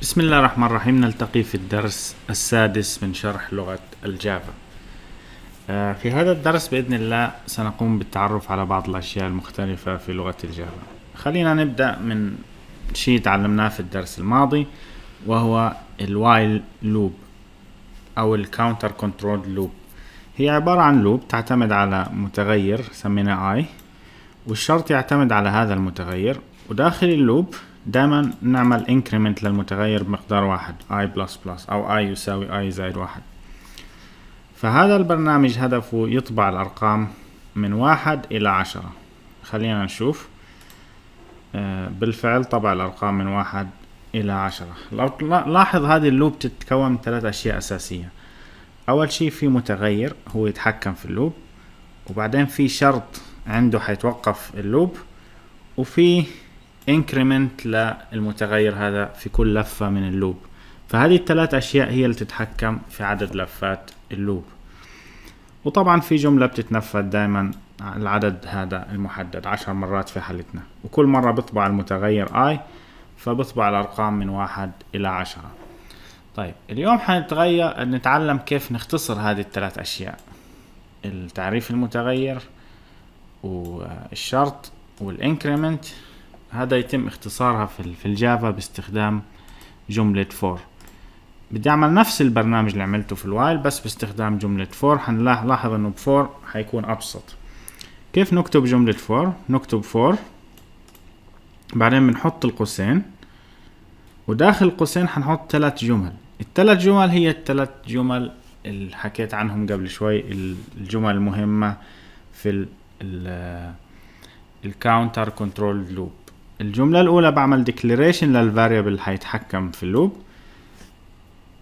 بسم الله الرحمن الرحيم نلتقي في الدرس السادس من شرح لغة الجافا آه، في هذا الدرس بإذن الله سنقوم بالتعرف على بعض الأشياء المختلفة في لغة الجافا خلينا نبدأ من شيء تعلمناه في الدرس الماضي وهو الوايل لوب أو الكاونتر كنترول لوب هي عبارة عن لوب تعتمد على متغير سميناه I والشرط يعتمد على هذا المتغير وداخل اللوب دائما نعمل انكريمنت للمتغير بمقدار واحد i++ أو i يساوي i زائد واحد فهذا البرنامج هدفه يطبع الأرقام من واحد إلى عشرة خلينا نشوف آه، بالفعل طبع الأرقام من واحد إلى عشرة لاحظ هذه اللوب تتكون من ثلاث أشياء أساسية أول شيء في متغير هو يتحكم في اللوب وبعدين في شرط عنده حيتوقف اللوب وفي انكريمنت للمتغير هذا في كل لفة من اللوب فهذه الثلاث أشياء هي اللي تتحكم في عدد لفات اللوب وطبعا في جملة بتتنفذ دائما العدد هذا المحدد عشر مرات في حالتنا وكل مرة بطبع المتغير i فبطبع الأرقام من واحد إلى عشرة طيب اليوم حنتغير نتعلم كيف نختصر هذه الثلاث أشياء التعريف المتغير والشرط والانكريمنت هذا يتم اختصارها في, في الجافا باستخدام جملة فور بدي اعمل نفس البرنامج اللي عملته في الوايل بس باستخدام جملة فور حنلاحظ انه بفور حيكون ابسط كيف نكتب جملة فور نكتب فور بعدين بنحط القوسين وداخل القوسين حنحط ثلاث جمل الثلاث جمل هي الثلاث جمل اللي حكيت عنهم قبل شوي الجمل المهمة في الكاونتر كنترول لوب الجملة الأولى بعمل declaration للفاريبل حيتحكم في اللوب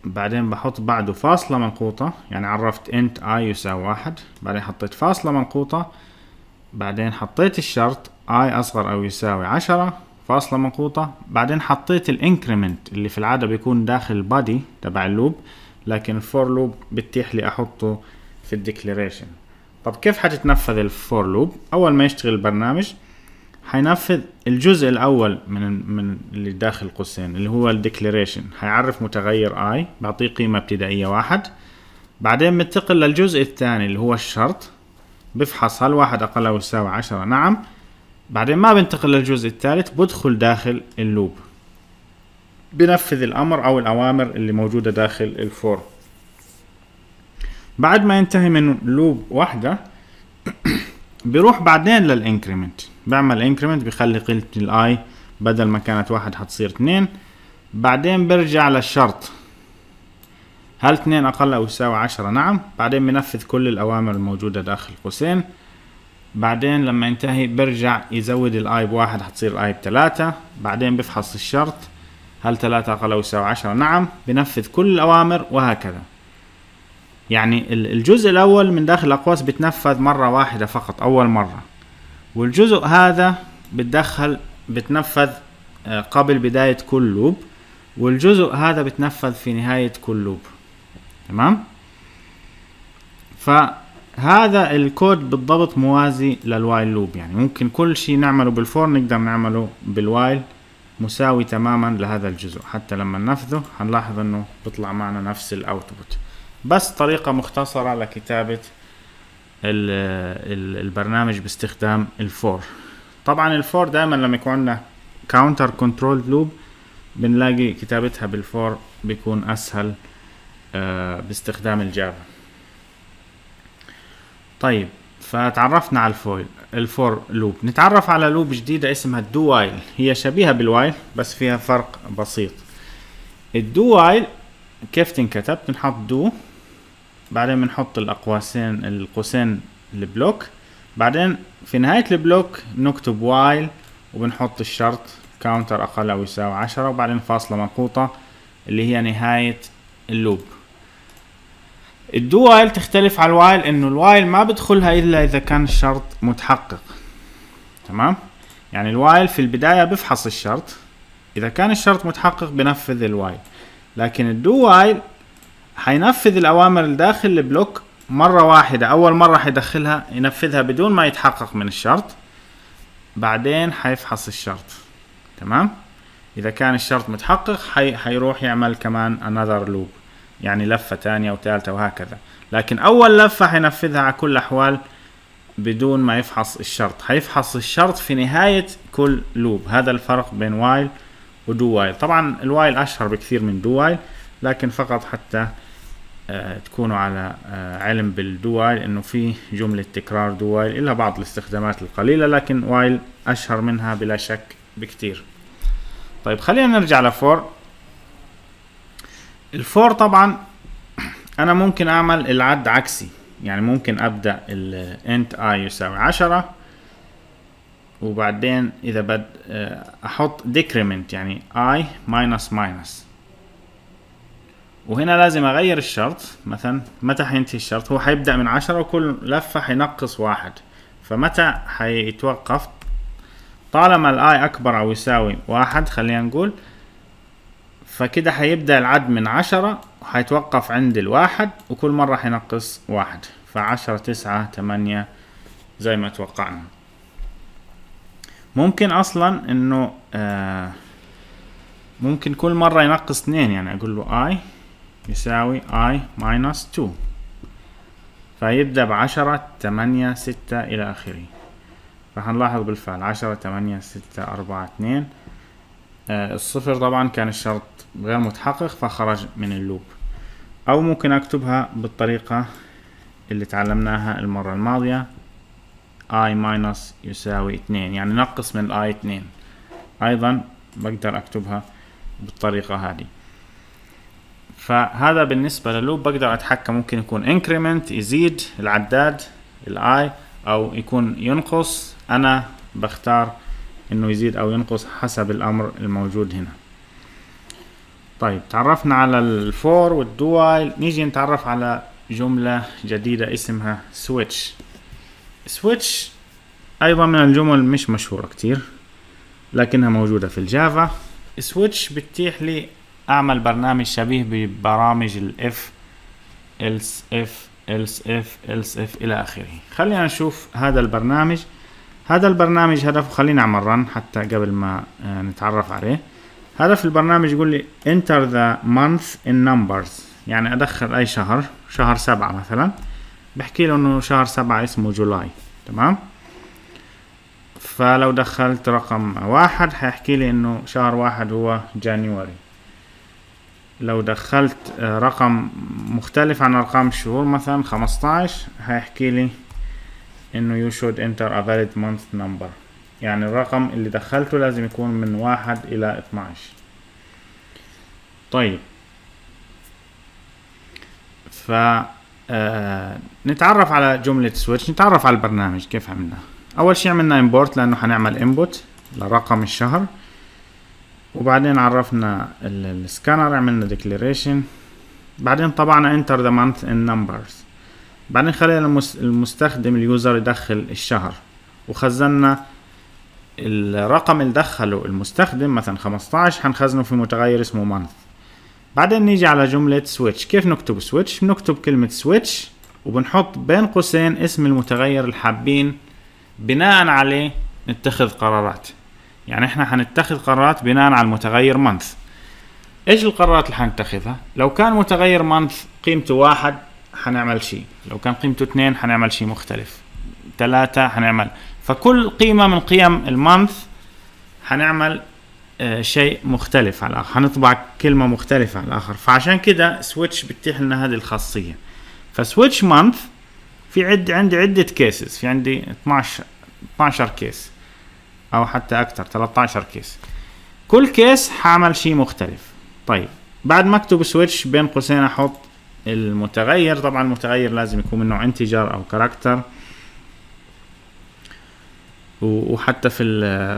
بعدين بحط بعده فاصلة منقوطة يعني عرفت int i يساوي واحد بعدين حطيت فاصلة منقوطة بعدين حطيت الشرط i أصغر أو يساوي عشرة فاصلة منقوطة بعدين حطيت الانكريمنت اللي في العادة بيكون داخل البادي تبع اللوب لكن الفور لوب بتيح لي أحطه في الديكليريشن طب كيف حتتنفذ الفور لوب أول ما يشتغل البرنامج حينفذ الجزء الاول من من اللي داخل قوسين اللي هو الديكلاريشن حيعرف متغير اي بعطيه قيمه ابتدائيه واحد بعدين بنتقل للجزء الثاني اللي هو الشرط بفحص هل واحد اقل او يساوي عشرة نعم بعدين ما بنتقل للجزء الثالث بدخل داخل اللوب بنفذ الامر او الاوامر اللي موجوده داخل الفور بعد ما ينتهي من لوب واحده بروح بعدين للانكريمنت بعمل انكريمنت بخلي قيمه الاي بدل ما كانت واحد حتصير اتنين بعدين برجع للشرط هل اتنين اقل او يساوي عشرة نعم بعدين بنفذ كل الاوامر الموجودة داخل القوسين بعدين لما ينتهي برجع يزود الاي بواحد حتصير الاي بتلاتة بعدين بفحص الشرط هل تلاتة اقل او يساوي عشرة نعم بنفذ كل الاوامر وهكذا يعني الجزء الأول من داخل الأقواس بتنفذ مرة واحدة فقط أول مرة والجزء هذا بتدخل بتنفذ آه، قبل بداية كل لوب والجزء هذا بتنفذ في نهاية كل لوب تمام فهذا الكود بالضبط موازي للوايل لوب يعني ممكن كل شيء نعمله بالفور نقدر نعمله بالوايل مساوي تماما لهذا الجزء حتى لما ننفذه هنلاحظ انه بيطلع معنا نفس الاوتبوت بس طريقة مختصرة لكتابة البرنامج باستخدام الفور طبعا الفور دائما لما يكون عندنا كاونتر كنترول لوب بنلاقي كتابتها بالفور بيكون اسهل آه، باستخدام الجافا طيب فتعرفنا على الفويل الفور لوب نتعرف على لوب جديدة اسمها الدو وايل هي شبيهة بالوايل بس فيها فرق بسيط الدو وايل كيف تنكتب بنحط دو بعدين بنحط الاقواسين القوسين البلوك بعدين في نهاية البلوك نكتب وايل وبنحط الشرط كاونتر اقل او يساوي عشرة وبعدين فاصلة منقوطة اللي هي نهاية اللوب الدو وايل تختلف على الوايل انه الوايل ما بدخلها الا اذا كان الشرط متحقق تمام يعني الوايل في البداية بفحص الشرط اذا كان الشرط متحقق بنفذ الوايل لكن الدو وايل هينفذ الاوامر داخل البلوك مرة واحدة اول مرة حيدخلها ينفذها بدون ما يتحقق من الشرط بعدين حيفحص الشرط تمام اذا كان الشرط متحقق حي... حيروح يعمل كمان another loop يعني لفة تانية وثالثة وهكذا لكن اول لفة حينفذها على كل الاحوال بدون ما يفحص الشرط حيفحص الشرط في نهاية كل لوب هذا الفرق بين وايل ودو وايل طبعا الوايل اشهر بكثير من دو وايل لكن فقط حتى آه، تكونوا على آه، علم بالدوايل انه في جملة تكرار دوايل الا بعض الاستخدامات القليلة لكن وايل اشهر منها بلا شك بكتير طيب خلينا نرجع لفور الفور طبعا انا ممكن اعمل العد عكسي يعني ممكن ابدأ ال انت i يساوي عشرة وبعدين اذا بد آه، احط decrement يعني i minus minus وهنا لازم اغير الشرط مثلا متى حينتهي الشرط هو حيبدأ من عشرة وكل لفة حينقص واحد فمتى حيتوقف طالما الاي اكبر او يساوي واحد خلينا نقول فكده حيبدأ العد من عشرة وحيتوقف عند الواحد وكل مرة حينقص واحد فعشرة تسعة تمانية زي ما توقعنا ممكن اصلا انه آه ممكن كل مرة ينقص اثنين يعني اقول له اي يساوي i minus 2 فيبدأ بعشرة تمانية ستة إلى آخره راح نلاحظ بالفعل عشرة تمانية ستة أربعة اتنين آه، الصفر طبعا كان الشرط غير متحقق فخرج من اللوب أو ممكن أكتبها بالطريقة اللي تعلمناها المرة الماضية i minus يساوي اتنين يعني نقص من i اتنين أيضا بقدر أكتبها بالطريقة هذه فهذا بالنسبه للوب بقدر اتحكم ممكن يكون increment يزيد العداد الاي او يكون ينقص انا بختار انه يزيد او ينقص حسب الامر الموجود هنا طيب تعرفنا على الفور والدوال نيجي نتعرف على جملة جديدة اسمها switch switch ايضا من الجمل مش مشهورة كتير لكنها موجودة في الجافا switch بتتيح لي اعمل برنامج شبيه ببرامج الاف الس اف الس اف الس اف الى اخره خلينا نشوف هذا البرنامج هذا البرنامج هدفه خلينا نعمل رن حتى قبل ما آه، نتعرف عليه هدف البرنامج يقول لي enter the month in numbers يعني ادخل اي شهر شهر سبعة مثلا بحكي له انه شهر سبعة اسمه جولاي تمام فلو دخلت رقم واحد حيحكي لي انه شهر واحد هو جانيوري لو دخلت آه، رقم مختلف عن ارقام الشهور مثلا خمسطعش هيحكي لي انه you should enter a valid month number يعني الرقم اللي دخلته لازم يكون من واحد الى 12 طيب ف آه، نتعرف على جملة سويتش نتعرف على البرنامج كيف عملناه أول شيء عملنا import لأنه هنعمل input لرقم الشهر وبعدين عرفنا السكانر عملنا ديكليريشن بعدين طبعنا انتر ذا مانث ان نمبرز بعدين خلينا المستخدم اليوزر يدخل الشهر وخزنا الرقم اللي دخله المستخدم مثلا 15 هنخزنه في متغير اسمه مانث بعدين نيجي على جملة سويتش كيف نكتب سويتش بنكتب كلمة سويتش وبنحط بين قوسين اسم المتغير اللي حابين بناء عليه نتخذ قرارات يعني احنا حنتخذ قرارات بناء على المتغير مانث ايش القرارات اللي حنتخذها لو كان متغير مانث قيمته واحد حنعمل شيء لو كان قيمته اثنين حنعمل شيء مختلف ثلاثة حنعمل فكل قيمة من قيم المانث حنعمل اه شيء مختلف على الآخر حنطبع كلمة مختلفة على الآخر فعشان كده سويتش بتتيح لنا هذه الخاصية فسويتش مانث في عد عندي عدة كيسز في عندي 12 12 كيس او حتى اكثر 13 كيس كل كيس حعمل شيء مختلف طيب بعد ما اكتب سويتش بين قوسين احط المتغير طبعا المتغير لازم يكون من نوع انتجر او كاركتر وحتى في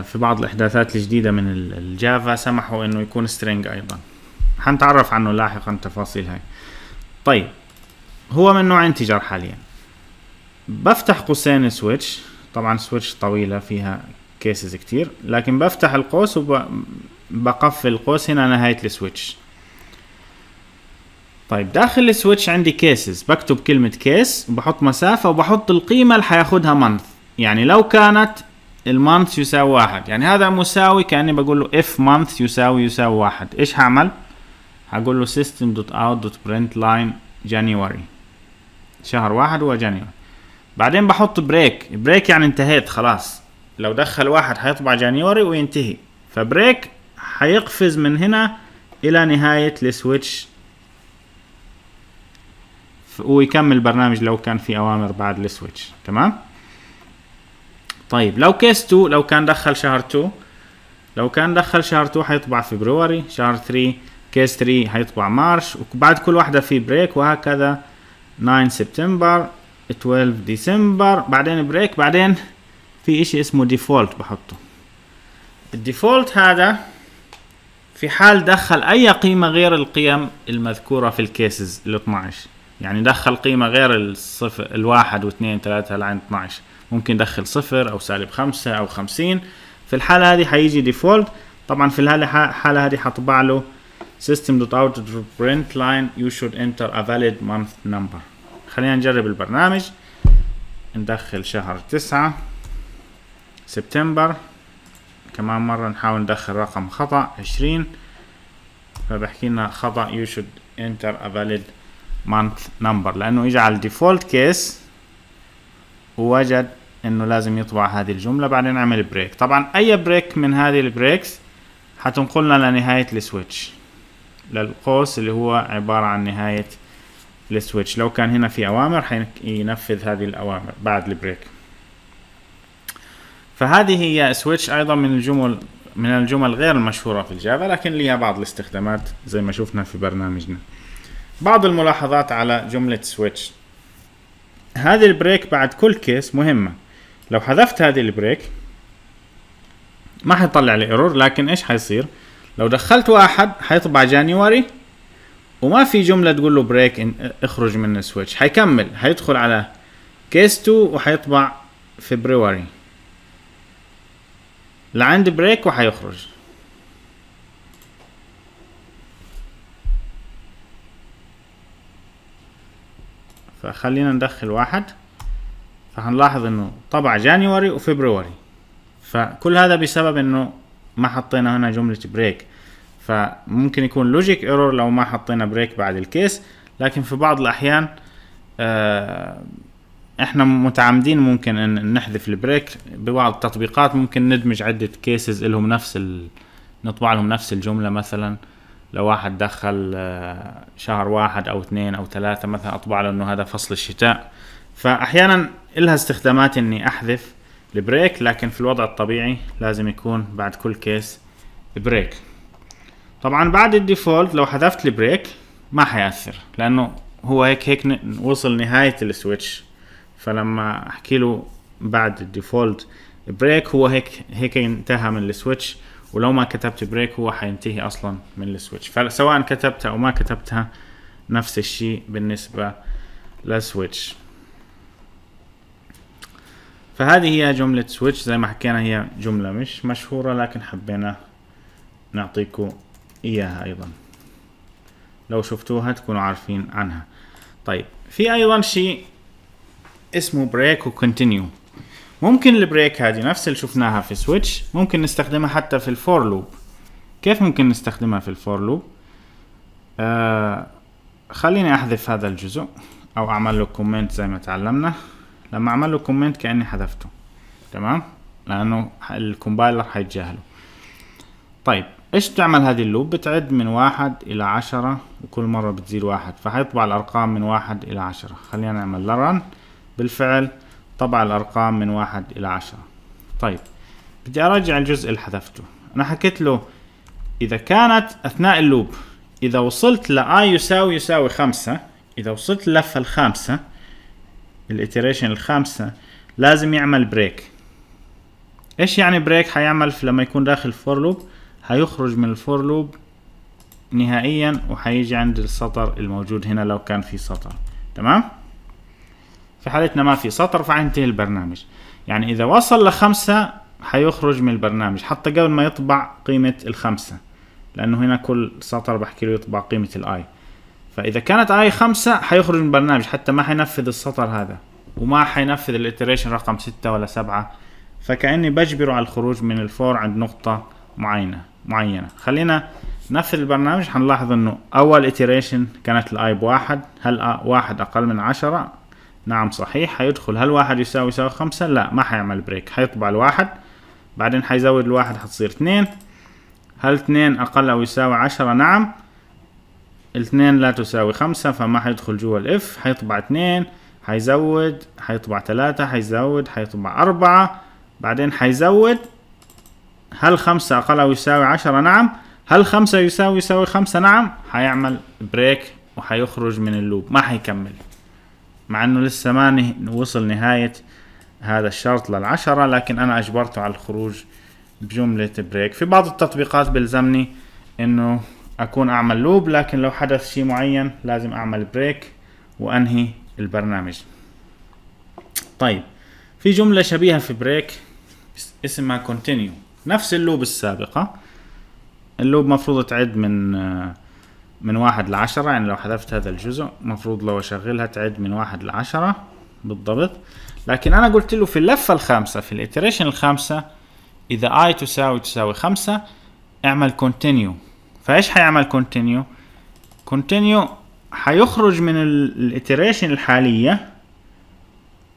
في بعض الاحداثات الجديده من الجافا سمحوا انه يكون سترينج ايضا حنتعرف عنه لاحقا تفاصيل هاي طيب هو من نوع انتجر حاليا بفتح قوسين سويتش طبعا سويتش طويله فيها كيسز كتير لكن بفتح القوس وبقفل القوس هنا نهاية السويتش طيب داخل السويتش عندي كيسز بكتب كلمة كيس وبحط مسافة وبحط القيمة اللي حياخدها month يعني لو كانت المانث يساوي واحد يعني هذا مساوي كأني بقول له if month يساوي يساوي واحد ايش هعمل هقول له system dot out dot print line january شهر واحد هو January بعدين بحط بريك بريك يعني انتهيت خلاص لو دخل واحد هيطبع جانيوري وينتهي فبريك هيقفز من هنا الى نهاية السويتش ويكمل برنامج لو كان في اوامر بعد السويتش تمام طيب لو كيس 2 لو كان دخل شهر 2 لو كان دخل شهر 2 حيطبع فبروري شهر 3 كيس 3 حيطبع مارش وبعد كل واحدة في بريك وهكذا 9 سبتمبر 12 ديسمبر بعدين بريك بعدين في اشي اسمه ديفولت بحطه الديفولت هذا في حال دخل اي قيمة غير القيم المذكورة في الكيسز ال 12 يعني دخل قيمة غير الصفر الواحد واثنين ثلاثة لعند 12 ممكن دخل صفر او سالب خمسة او خمسين في الحالة هذه حيجي ديفولت طبعا في الحالة هذه حطبع له system.out.print line you should enter a valid month number خلينا نجرب البرنامج ندخل شهر تسعة سبتمبر كمان مرة نحاول ندخل رقم خطأ عشرين فبحكي لنا خطأ you should enter a valid month number لأنه إجا على الديفولت كيس ووجد إنه لازم يطبع هذه الجملة بعدين عمل بريك طبعا أي بريك من هذه البريكس حتنقلنا لنهاية السويتش للقوس اللي هو عبارة عن نهاية السويتش لو كان هنا في أوامر حينفذ هذه الأوامر بعد البريك فهذه هي سويتش ايضا من الجمل من الجمل غير المشهورة في الجافا لكن ليها بعض الاستخدامات زي ما شفنا في برنامجنا بعض الملاحظات على جملة سويتش هذه البريك بعد كل كيس مهمة لو حذفت هذه البريك ما حيطلع لي ايرور لكن ايش حيصير لو دخلت واحد حيطبع جانيوري وما في جملة تقول له بريك إن اخرج من السويتش حيكمل حيدخل على كيس 2 وحيطبع فبراير لعند بريك وهيخرج فخلينا ندخل واحد فهنلاحظ انه طبع جانيوري وفبروري فكل هذا بسبب انه ما حطينا هنا جملة بريك فممكن يكون لوجيك ايرور لو ما حطينا بريك بعد الكيس لكن في بعض الاحيان آه احنا متعمدين ممكن ان نحذف البريك ببعض التطبيقات ممكن ندمج عدة كيسز لهم نفس ال... نطبع لهم نفس الجملة مثلا لو واحد دخل آه، شهر واحد او اثنين او ثلاثة مثلا اطبع له انه هذا فصل الشتاء فاحيانا لها استخدامات اني احذف البريك لكن في الوضع الطبيعي لازم يكون بعد كل كيس بريك طبعا بعد الديفولت لو حذفت البريك ما حيأثر لانه هو هيك هيك وصل نهاية السويتش فلما احكي له بعد الديفولت بريك هو هيك هيك انتهى من السويتش ولو ما كتبت بريك هو حينتهي اصلا من السويتش فسواء كتبتها او ما كتبتها نفس الشيء بالنسبه للسويتش فهذه هي جملة سويتش زي ما حكينا هي جملة مش مشهورة لكن حبينا نعطيكم إياها أيضا لو شفتوها تكونوا عارفين عنها طيب في أيضا شيء اسمه بريك وكونتينيو ممكن البريك هذه نفس اللي شفناها في سويتش ممكن نستخدمها حتى في الفور لوب كيف ممكن نستخدمها في الفور لوب آه خليني احذف هذا الجزء او اعمل له كومنت زي ما تعلمنا لما اعمل له كومنت كاني حذفته تمام لانه الكومبايلر حيتجاهله طيب ايش بتعمل هذه اللوب بتعد من واحد الى عشرة وكل مرة بتزيد واحد فحيطبع الارقام من واحد الى عشرة خلينا نعمل run بالفعل طبع الأرقام من واحد إلى عشرة طيب بدي أراجع الجزء اللي حذفته أنا حكيت له إذا كانت أثناء اللوب إذا وصلت ل i يساوي يساوي خمسة إذا وصلت للفة الخامسة الاتريشن الخامسة لازم يعمل بريك ايش يعني بريك حيعمل لما يكون داخل فور لوب حيخرج من الفور لوب نهائيا وحيجي عند السطر الموجود هنا لو كان في سطر تمام في حالتنا ما في سطر فحينتهي البرنامج يعني إذا وصل لخمسة حيخرج من البرنامج حتى قبل ما يطبع قيمة الخمسة لأنه هنا كل سطر بحكي له يطبع قيمة الآي فإذا كانت آي خمسة حيخرج من البرنامج حتى ما حينفذ السطر هذا وما حينفذ الاتريشن رقم ستة ولا سبعة فكأني بجبره على الخروج من الفور عند نقطة معينة معينة خلينا نفذ البرنامج حنلاحظ انه اول اتريشن كانت الاي بواحد هل واحد اقل من عشرة نعم صحيح هيدخل هل واحد يساوي يساوي خمسة لا ما حيعمل بريك هيطبع الواحد بعدين حيزود الواحد حتصير اثنين هل اثنين اقل او يساوي عشرة نعم الاثنين لا تساوي خمسة فما حيدخل جوا الاف حيطبع اثنين حيزود حيطبع ثلاثة حيزود حيطبع أربعة بعدين حيزود هل خمسة أقل أو يساوي عشرة نعم هل خمسة يساوي يساوي خمسة نعم حيعمل بريك وحيخرج من اللوب ما حيكمل مع انه لسه ما وصل نهاية هذا الشرط للعشرة لكن انا اجبرته على الخروج بجملة بريك في بعض التطبيقات بلزمني انه اكون اعمل لوب لكن لو حدث شيء معين لازم اعمل بريك وانهي البرنامج طيب في جملة شبيهة في بريك اسمها continue نفس اللوب السابقة اللوب مفروض تعد من من واحد لعشرة يعني لو حذفت هذا الجزء مفروض لو أشغلها تعد من واحد لعشرة بالضبط لكن أنا قلت له في اللفة الخامسة في الإتريشن الخامسة إذا i تساوي تساوي خمسة اعمل continue فإيش حيعمل continue؟ continue حيخرج من الإتريشن الحالية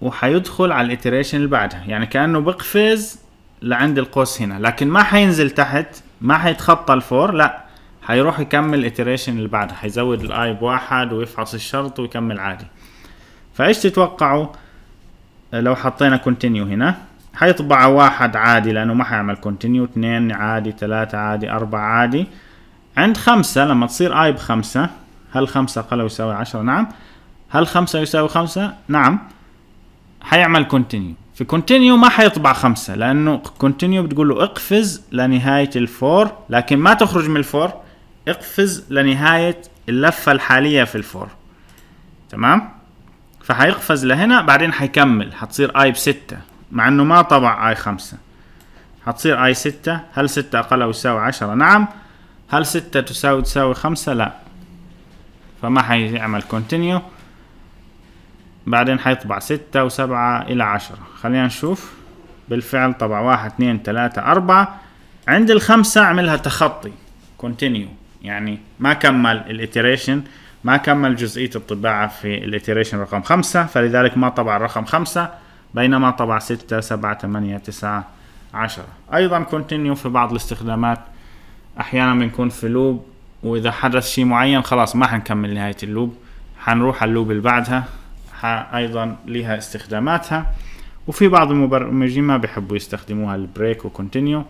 وحيدخل على الإتريشن اللي بعدها يعني كأنه بقفز لعند القوس هنا لكن ما حينزل تحت ما حيتخطى الفور لا هيروح يكمل iteration اللي بعدها هيزود الاي بواحد ويفحص الشرط ويكمل عادي فايش تتوقعوا آه، لو حطينا كونتينيو هنا هيطبع واحد عادي لانه ما حيعمل كونتينيو اثنين عادي ثلاثة عادي أربعة عادي عند خمسة لما تصير اي بخمسة هل خمسة أقل يساوي عشرة نعم هل خمسة يساوي خمسة نعم حيعمل كونتينيو في كونتينيو ما حيطبع خمسة لأنه كونتينيو بتقول له اقفز لنهاية الفور لكن ما تخرج من الفور اقفز لنهاية اللفة الحالية في الفورم تمام فهيقفز لهنا بعدين هيكمل هتصير اي بستة مع انه ما طبع اي خمسة هتصير اي ستة هل ستة اقل او يساوي عشرة نعم هل ستة تساوي تساوي خمسة لا فما حيعمل كونتينيو بعدين حيطبع ستة وسبعة الى عشرة خلينا نشوف بالفعل طبع واحد اثنين ثلاثة اربعة عند الخمسة اعملها تخطي كونتينيو يعني ما كمل الاتريشن ما كمل جزئية الطباعة في الاتريشن رقم خمسة فلذلك ما طبع الرقم خمسة بينما طبع ستة سبعة ثمانية تسعة عشرة أيضا كونتينيو في بعض الاستخدامات أحيانا بنكون في لوب وإذا حدث شيء معين خلاص ما حنكمل نهاية اللوب حنروح على اللوب اللي بعدها أيضا لها استخداماتها وفي بعض المبرمجين ما بيحبوا يستخدموها البريك وكونتينيو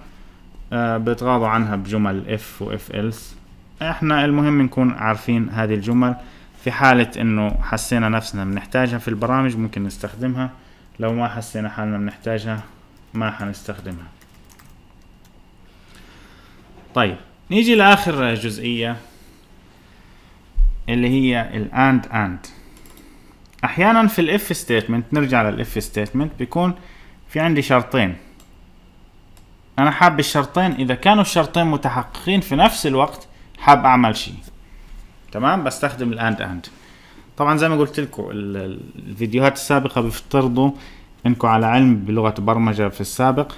بتغاضوا عنها بجمل اف و if else احنا المهم نكون عارفين هذه الجمل في حالة انه حسينا نفسنا بنحتاجها في البرامج ممكن نستخدمها لو ما حسينا حالنا بنحتاجها ما حنستخدمها طيب نيجي لاخر جزئية اللي هي and and احيانا في الاف statement نرجع للاف statement بيكون في عندي شرطين انا حاب الشرطين اذا كانوا الشرطين متحققين في نفس الوقت حاب اعمل شيء تمام بستخدم الاند اند طبعا زي ما قلت لكم الفيديوهات السابقه بيفترضوا انكم على علم بلغه برمجه في السابق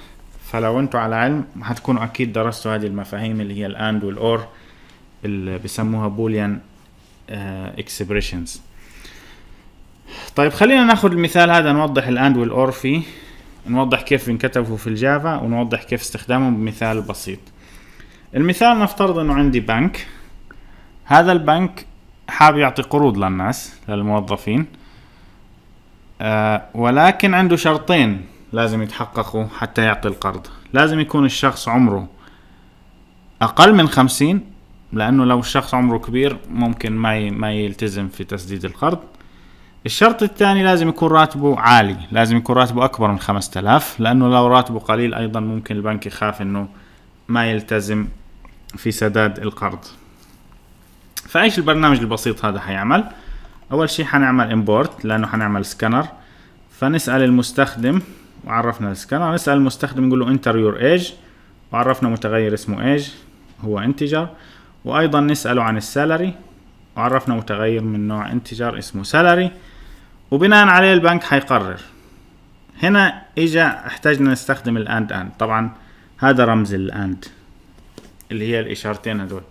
فلو انتم على علم هتكونوا اكيد درستوا هذه المفاهيم اللي هي الاند والاور اللي بسموها بوليان اكسبريشنز طيب خلينا ناخذ المثال هذا نوضح الاند والاور فيه نوضح كيف انكتبوا في الجافا ونوضح كيف استخدامهم بمثال بسيط المثال نفترض انه عندي بنك هذا البنك حاب يعطي قروض للناس للموظفين أه ولكن عنده شرطين لازم يتحققوا حتى يعطي القرض لازم يكون الشخص عمره أقل من خمسين لأنه لو الشخص عمره كبير ممكن ما ما يلتزم في تسديد القرض الشرط الثاني لازم يكون راتبه عالي لازم يكون راتبه أكبر من خمسة آلاف لأنه لو راتبه قليل أيضا ممكن البنك يخاف أنه ما يلتزم في سداد القرض فايش البرنامج البسيط هذا حيعمل اول شيء حنعمل امبورت لانه حنعمل سكانر فنسال المستخدم وعرفنا السكانر نسال المستخدم نقول له انتر يور ايج وعرفنا متغير اسمه ايج هو انتجر وايضا نساله عن السالري وعرفنا متغير من نوع انتجر اسمه سالري وبناء عليه البنك حيقرر هنا اجى احتاجنا نستخدم الاند اند طبعا هذا رمز الاند اللي هي الاشارتين هذول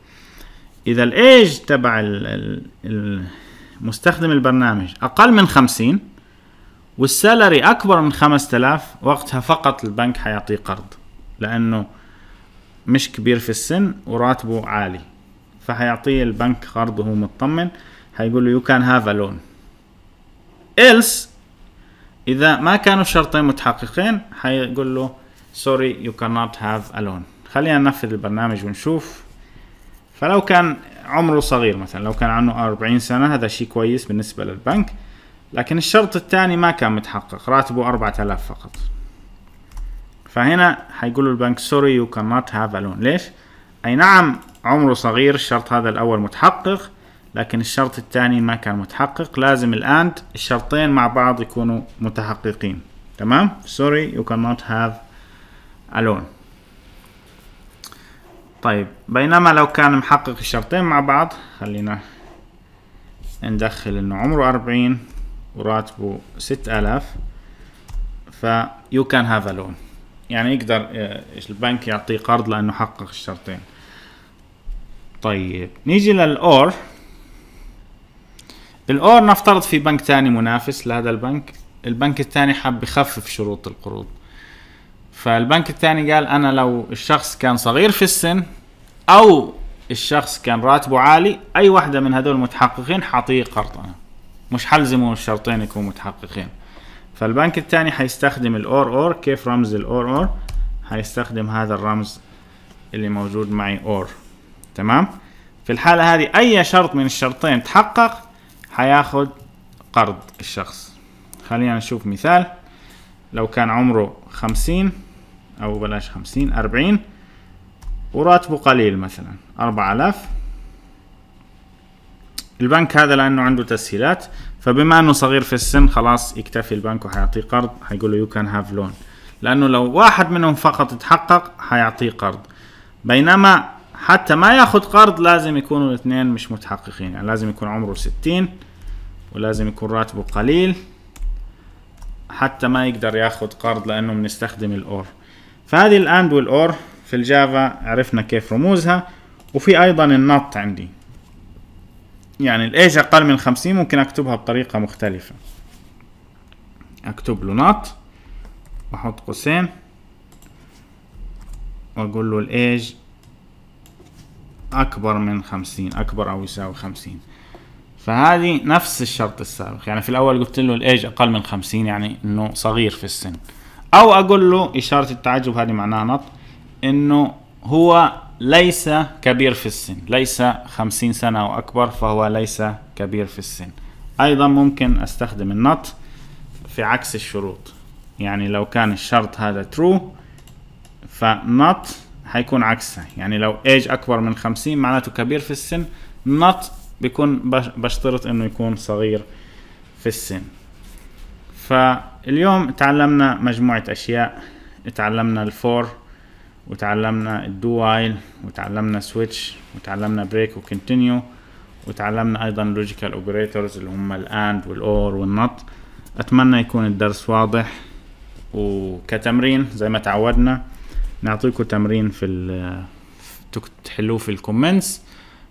اذا الايج تبع مستخدم البرنامج اقل من خمسين والسالري اكبر من الاف وقتها فقط البنك حيعطيه قرض لانه مش كبير في السن وراتبه عالي فحيعطيه البنك قرض وهو مطمن حيقول له يو كان هاف ا لون إلس اذا ما كانوا الشرطين متحققين حيقول له يو كان نوت هاف ا لون خلينا ننفذ البرنامج ونشوف فلو كان عمره صغير مثلا لو كان عنه 40 سنة هذا شيء كويس بالنسبة للبنك لكن الشرط الثاني ما كان متحقق راتبه 4000 فقط فهنا حيقول البنك سوري يو كانت هاف لون ليش؟ اي نعم عمره صغير الشرط هذا الاول متحقق لكن الشرط الثاني ما كان متحقق لازم الان الشرطين مع بعض يكونوا متحققين تمام؟ سوري يو كانت هاف لون طيب بينما لو كان محقق الشرطين مع بعض خلينا ندخل انه عمره أربعين وراتبه ست آلاف can كان a لون يعني يقدر آه، البنك يعطيه قرض لأنه حقق الشرطين طيب نيجي للأور الأور نفترض في بنك تاني منافس لهذا البنك البنك الثاني حاب يخفف شروط القروض فالبنك الثاني قال انا لو الشخص كان صغير في السن او الشخص كان راتبه عالي اي واحده من هذول المتحققين قرض انا مش حلزمه الشرطين يكونوا متحققين فالبنك الثاني حيستخدم الاور اور كيف رمز الاور اور حيستخدم هذا الرمز اللي موجود معي اور تمام في الحالة هذه اي شرط من الشرطين تحقق حياخد قرض الشخص خلينا نشوف مثال لو كان عمره خمسين او بلاش خمسين اربعين وراتبه قليل مثلا اربعة الاف البنك هذا لانه عنده تسهيلات فبما انه صغير في السن خلاص يكتفي البنك وحيعطيه قرض حيقول له يو كان هاف لون لانه لو واحد منهم فقط تحقق حيعطيه قرض بينما حتى ما ياخذ قرض لازم يكونوا الاثنين مش متحققين يعني لازم يكون عمره 60 ولازم يكون راتبه قليل حتى ما يقدر ياخذ قرض لانه بنستخدم الاور فهذه الاند والاور في الجافا عرفنا كيف رموزها وفي ايضا النط عندي يعني الايج اقل من 50 ممكن اكتبها بطريقة مختلفة اكتب له نط واحط قوسين واقول له الايج اكبر من 50 اكبر او يساوي 50 فهذه نفس الشرط السابق يعني في الاول قلت له الايج اقل من 50 يعني انه صغير في السن او اقول له اشاره التعجب هذه معناها نط انه هو ليس كبير في السن ليس خمسين سنة أو أكبر فهو ليس كبير في السن أيضا ممكن أستخدم النط في عكس الشروط يعني لو كان الشرط هذا ترو فنط هيكون عكسها يعني لو ايج أكبر من خمسين معناته كبير في السن نط بيكون بشترط إنه يكون صغير في السن ف اليوم تعلمنا مجموعة أشياء تعلمنا الفور وتعلمنا الدو وايل وتعلمنا سويتش وتعلمنا بريك وكنتينيو وتعلمنا أيضا لوجيكال أوبريتورز اللي هم الأند والأور والنط أتمنى يكون الدرس واضح وكتمرين زي ما تعودنا نعطيكم تمرين في ال تحلوه في الكومنتس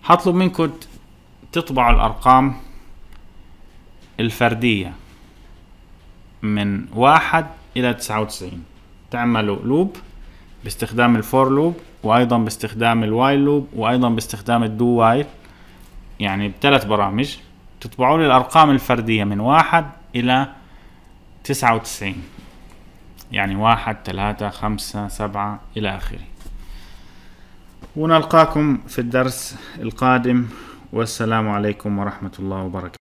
هطلب منكم تطبعوا الأرقام الفردية من واحد إلى تسعة وتسعين تعملوا لوب باستخدام الفور لوب وأيضا باستخدام الوايل لوب وأيضا باستخدام الدو وايل يعني بثلاث برامج تطبعوا لي الأرقام الفردية من واحد إلى تسعة وتسعين يعني واحد ثلاثة خمسة سبعة إلى آخره ونلقاكم في الدرس القادم والسلام عليكم ورحمة الله وبركاته